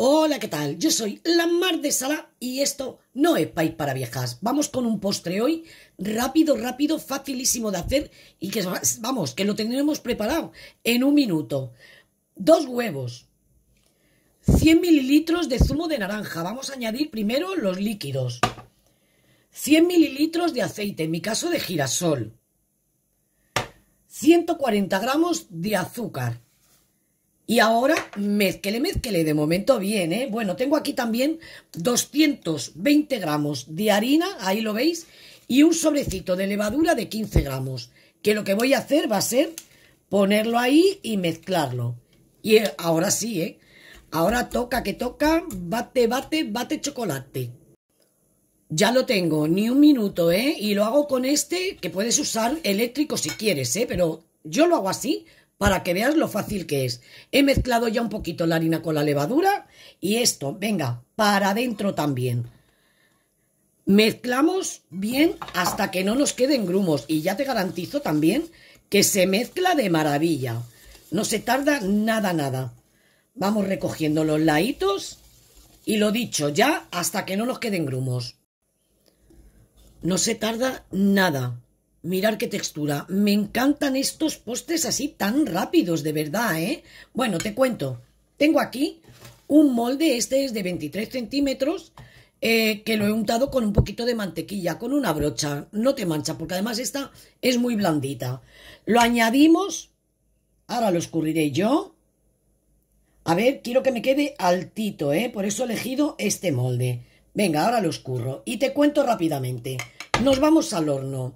Hola, ¿qué tal? Yo soy la Mar de Sala y esto no es país para viejas. Vamos con un postre hoy rápido, rápido, facilísimo de hacer y que vamos, que lo tendremos preparado en un minuto. Dos huevos, 100 mililitros de zumo de naranja. Vamos a añadir primero los líquidos. 100 mililitros de aceite, en mi caso de girasol. 140 gramos de azúcar. Y ahora, mezquele, mezquele de momento bien, ¿eh? Bueno, tengo aquí también 220 gramos de harina, ahí lo veis, y un sobrecito de levadura de 15 gramos, que lo que voy a hacer va a ser ponerlo ahí y mezclarlo. Y eh, ahora sí, ¿eh? Ahora toca que toca, bate, bate, bate chocolate. Ya lo tengo, ni un minuto, ¿eh? Y lo hago con este, que puedes usar eléctrico si quieres, ¿eh? Pero yo lo hago así, para que veas lo fácil que es. He mezclado ya un poquito la harina con la levadura y esto, venga, para adentro también. Mezclamos bien hasta que no nos queden grumos y ya te garantizo también que se mezcla de maravilla. No se tarda nada, nada. Vamos recogiendo los laditos y lo dicho, ya hasta que no nos queden grumos. No se tarda nada. Mirar qué textura. Me encantan estos postres así tan rápidos, de verdad, ¿eh? Bueno, te cuento. Tengo aquí un molde, este es de 23 centímetros, eh, que lo he untado con un poquito de mantequilla, con una brocha. No te mancha, porque además esta es muy blandita. Lo añadimos. Ahora lo escurriré yo. A ver, quiero que me quede altito, ¿eh? Por eso he elegido este molde. Venga, ahora lo escurro. Y te cuento rápidamente. Nos vamos al horno.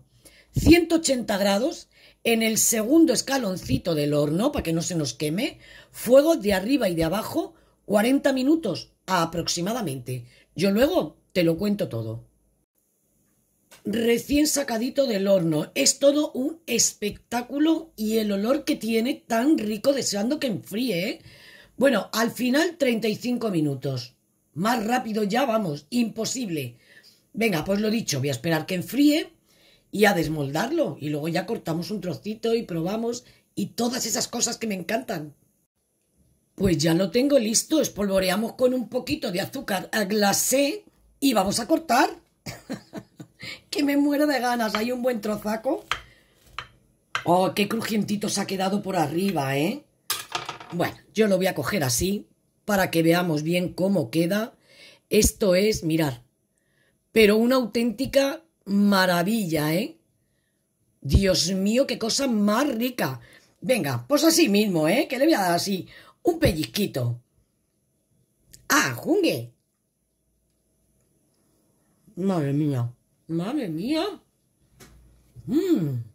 180 grados, en el segundo escaloncito del horno, para que no se nos queme, fuego de arriba y de abajo, 40 minutos aproximadamente. Yo luego te lo cuento todo. Recién sacadito del horno, es todo un espectáculo y el olor que tiene tan rico deseando que enfríe. ¿eh? Bueno, al final 35 minutos. Más rápido ya vamos, imposible. Venga, pues lo dicho, voy a esperar que enfríe y a desmoldarlo. Y luego ya cortamos un trocito y probamos y todas esas cosas que me encantan. Pues ya lo tengo listo. Espolvoreamos con un poquito de azúcar a glacé y vamos a cortar. que me muero de ganas. Hay un buen trozaco. Oh, qué crujientito se ha quedado por arriba, ¿eh? Bueno, yo lo voy a coger así para que veamos bien cómo queda. Esto es, mirar, pero una auténtica maravilla, ¿eh? Dios mío, qué cosa más rica. Venga, pues así mismo, ¿eh? Que le voy a dar así un pellizquito. ¡Ah, jungue! Madre mía, madre mía. Mmm.